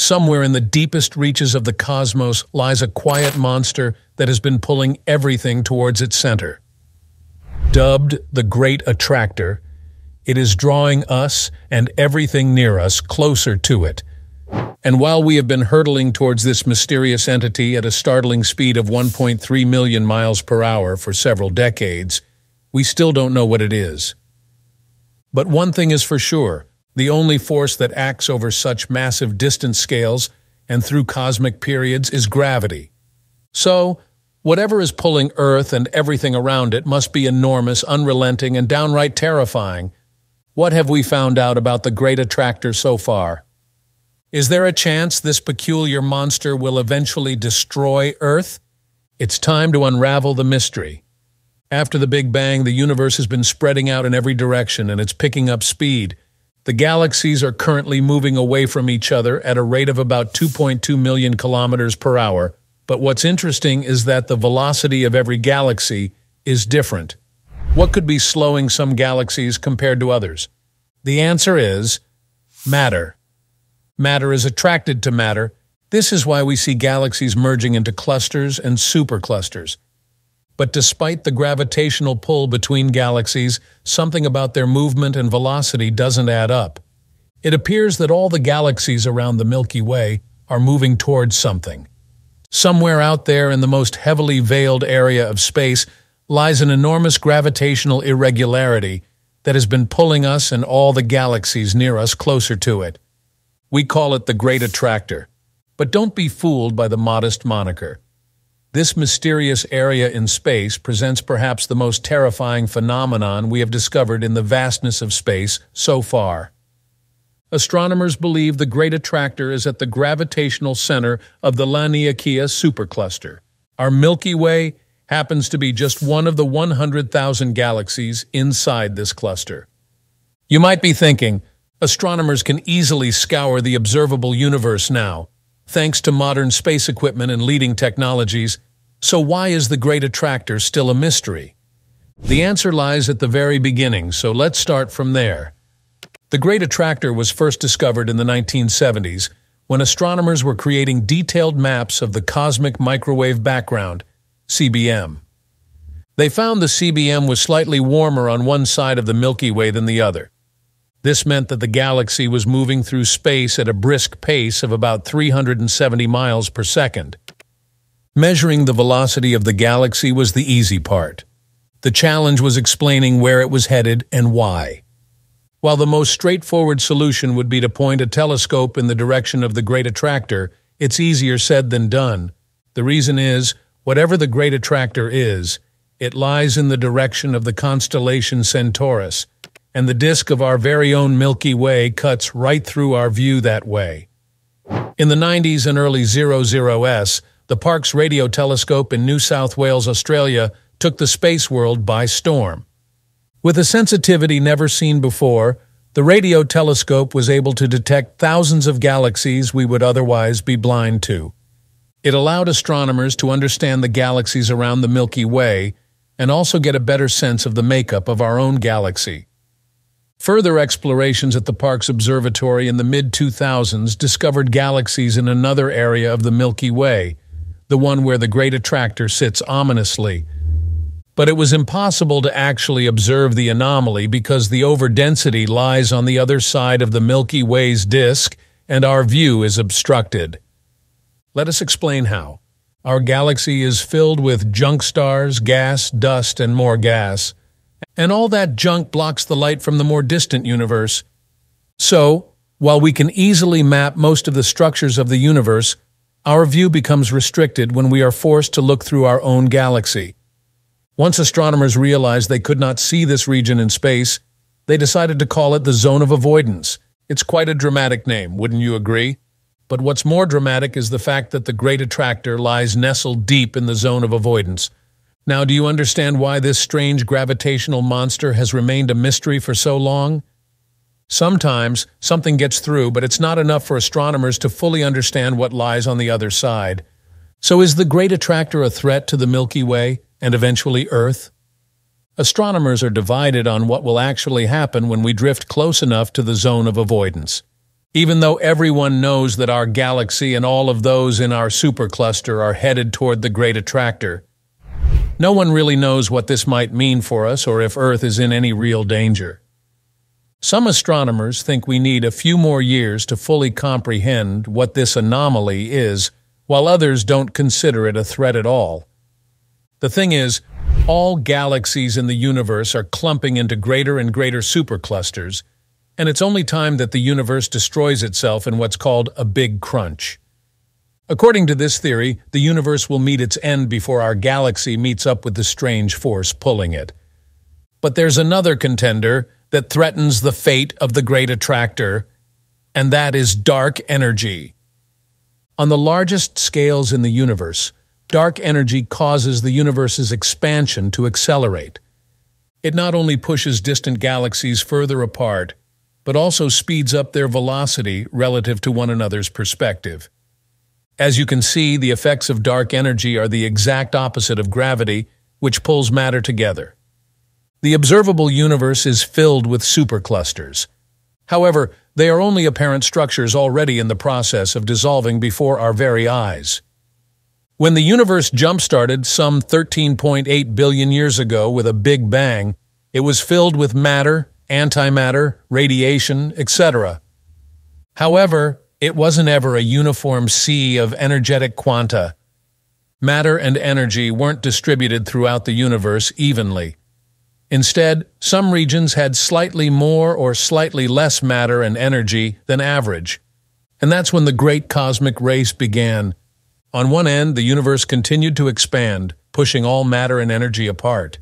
Somewhere in the deepest reaches of the cosmos lies a quiet monster that has been pulling everything towards its center. Dubbed the Great Attractor, it is drawing us and everything near us closer to it. And while we have been hurtling towards this mysterious entity at a startling speed of 1.3 million miles per hour for several decades, we still don't know what it is. But one thing is for sure, the only force that acts over such massive distance scales and through cosmic periods is gravity. So, whatever is pulling Earth and everything around it must be enormous, unrelenting, and downright terrifying. What have we found out about the Great Attractor so far? Is there a chance this peculiar monster will eventually destroy Earth? It's time to unravel the mystery. After the Big Bang, the universe has been spreading out in every direction and it's picking up speed. The galaxies are currently moving away from each other at a rate of about 2.2 million kilometers per hour, but what's interesting is that the velocity of every galaxy is different. What could be slowing some galaxies compared to others? The answer is matter. Matter is attracted to matter. This is why we see galaxies merging into clusters and superclusters. But despite the gravitational pull between galaxies, something about their movement and velocity doesn't add up. It appears that all the galaxies around the Milky Way are moving towards something. Somewhere out there in the most heavily veiled area of space lies an enormous gravitational irregularity that has been pulling us and all the galaxies near us closer to it. We call it the Great Attractor. But don't be fooled by the modest moniker. This mysterious area in space presents perhaps the most terrifying phenomenon we have discovered in the vastness of space so far. Astronomers believe the Great Attractor is at the gravitational center of the Laniakea supercluster. Our Milky Way happens to be just one of the 100,000 galaxies inside this cluster. You might be thinking, astronomers can easily scour the observable universe now thanks to modern space equipment and leading technologies, so why is the Great Attractor still a mystery? The answer lies at the very beginning, so let's start from there. The Great Attractor was first discovered in the 1970s when astronomers were creating detailed maps of the cosmic microwave background, CBM. They found the CBM was slightly warmer on one side of the Milky Way than the other. This meant that the galaxy was moving through space at a brisk pace of about 370 miles per second. Measuring the velocity of the galaxy was the easy part. The challenge was explaining where it was headed and why. While the most straightforward solution would be to point a telescope in the direction of the Great Attractor, it's easier said than done. The reason is, whatever the Great Attractor is, it lies in the direction of the constellation Centaurus, and the disk of our very own Milky Way cuts right through our view that way. In the 90s and early 00s, the Parkes radio telescope in New South Wales, Australia, took the space world by storm. With a sensitivity never seen before, the radio telescope was able to detect thousands of galaxies we would otherwise be blind to. It allowed astronomers to understand the galaxies around the Milky Way and also get a better sense of the makeup of our own galaxy. Further explorations at the park's observatory in the mid-2000s discovered galaxies in another area of the Milky Way, the one where the Great Attractor sits ominously. But it was impossible to actually observe the anomaly because the overdensity lies on the other side of the Milky Way's disk and our view is obstructed. Let us explain how. Our galaxy is filled with junk stars, gas, dust, and more gas and all that junk blocks the light from the more distant universe. So, while we can easily map most of the structures of the universe, our view becomes restricted when we are forced to look through our own galaxy. Once astronomers realized they could not see this region in space, they decided to call it the zone of avoidance. It's quite a dramatic name, wouldn't you agree? But what's more dramatic is the fact that the Great Attractor lies nestled deep in the zone of avoidance, now, do you understand why this strange gravitational monster has remained a mystery for so long? Sometimes, something gets through, but it's not enough for astronomers to fully understand what lies on the other side. So is the Great Attractor a threat to the Milky Way, and eventually Earth? Astronomers are divided on what will actually happen when we drift close enough to the zone of avoidance. Even though everyone knows that our galaxy and all of those in our supercluster are headed toward the Great Attractor, no one really knows what this might mean for us or if Earth is in any real danger. Some astronomers think we need a few more years to fully comprehend what this anomaly is, while others don't consider it a threat at all. The thing is, all galaxies in the universe are clumping into greater and greater superclusters, and it's only time that the universe destroys itself in what's called a big crunch. According to this theory, the universe will meet its end before our galaxy meets up with the strange force pulling it. But there's another contender that threatens the fate of the great attractor, and that is dark energy. On the largest scales in the universe, dark energy causes the universe's expansion to accelerate. It not only pushes distant galaxies further apart, but also speeds up their velocity relative to one another's perspective. As you can see, the effects of dark energy are the exact opposite of gravity, which pulls matter together. The observable universe is filled with superclusters. However, they are only apparent structures already in the process of dissolving before our very eyes. When the universe jump-started some 13.8 billion years ago with a Big Bang, it was filled with matter, antimatter, radiation, etc. However, it wasn't ever a uniform sea of energetic quanta. Matter and energy weren't distributed throughout the universe evenly. Instead, some regions had slightly more or slightly less matter and energy than average. And that's when the great cosmic race began. On one end, the universe continued to expand, pushing all matter and energy apart.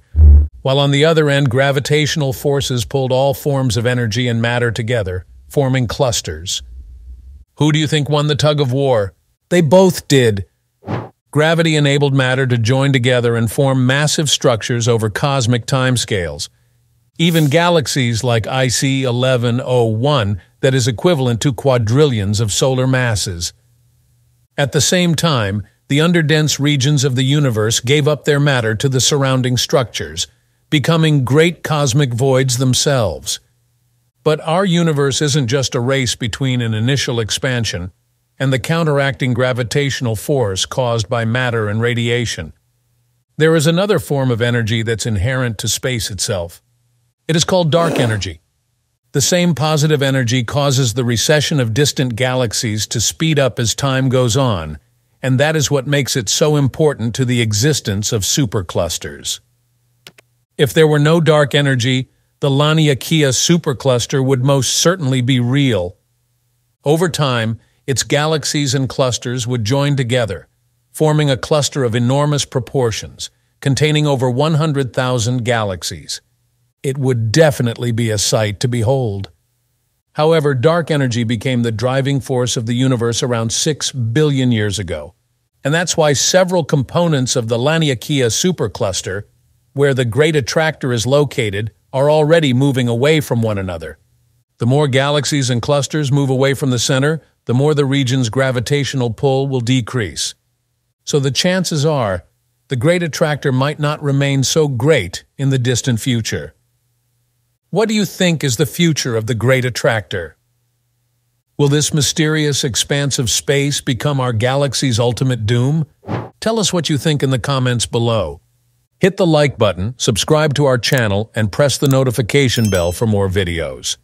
While on the other end, gravitational forces pulled all forms of energy and matter together, forming clusters. Who do you think won the tug of war? They both did. Gravity enabled matter to join together and form massive structures over cosmic timescales. Even galaxies like IC 1101 that is equivalent to quadrillions of solar masses. At the same time, the underdense regions of the universe gave up their matter to the surrounding structures, becoming great cosmic voids themselves. But our universe isn't just a race between an initial expansion and the counteracting gravitational force caused by matter and radiation. There is another form of energy that's inherent to space itself. It is called dark energy. The same positive energy causes the recession of distant galaxies to speed up as time goes on, and that is what makes it so important to the existence of superclusters. If there were no dark energy, the Laniakea supercluster would most certainly be real. Over time, its galaxies and clusters would join together, forming a cluster of enormous proportions, containing over 100,000 galaxies. It would definitely be a sight to behold. However, dark energy became the driving force of the universe around 6 billion years ago, and that's why several components of the Laniakea supercluster, where the Great Attractor is located, are already moving away from one another. The more galaxies and clusters move away from the center, the more the region's gravitational pull will decrease. So the chances are, the great attractor might not remain so great in the distant future. What do you think is the future of the great attractor? Will this mysterious expanse of space become our galaxy's ultimate doom? Tell us what you think in the comments below. Hit the like button, subscribe to our channel, and press the notification bell for more videos.